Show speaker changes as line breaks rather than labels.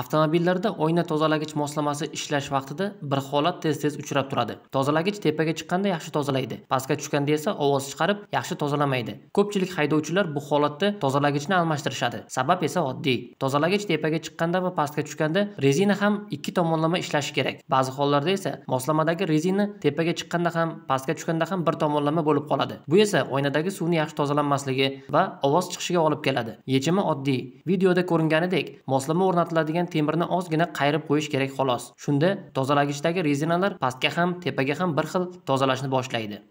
avtomobillarda oyna tozalagich moslamasi ishlash vaqtida bir holat tez tez uchrab turadi tozalagich tepaga chiqqanda yaxshi tozalaydi pastga tushganda esa ovoz chiqarib yaxshi tozalamaydi ko'pchilik haydovchilar bu holatda tozalagichni almashtirishadi sabab esa oddiy tozalagich tepaga chiqqanda va pastga tushganda rezina ham ikki tomonlama ishlashi kerak ba'zi hollarda esa moslamadagi rezina tepaga chiqqanda ham pastga tushganda ham bir tomonlama bo'lib qoladi bu esa oynadagi suvni yaxshi tozalanmasligi va ovoz chiqishiga olib keladi yechimi oddiy videoda ko'ringanidek moslama o'rnatiladigan qolgan temirni ozgina qayirib qo'yish kerak xolos shunda tozalagichdagi rezinalar pastga ham tepaga ham bir xil tozalashni boshlaydi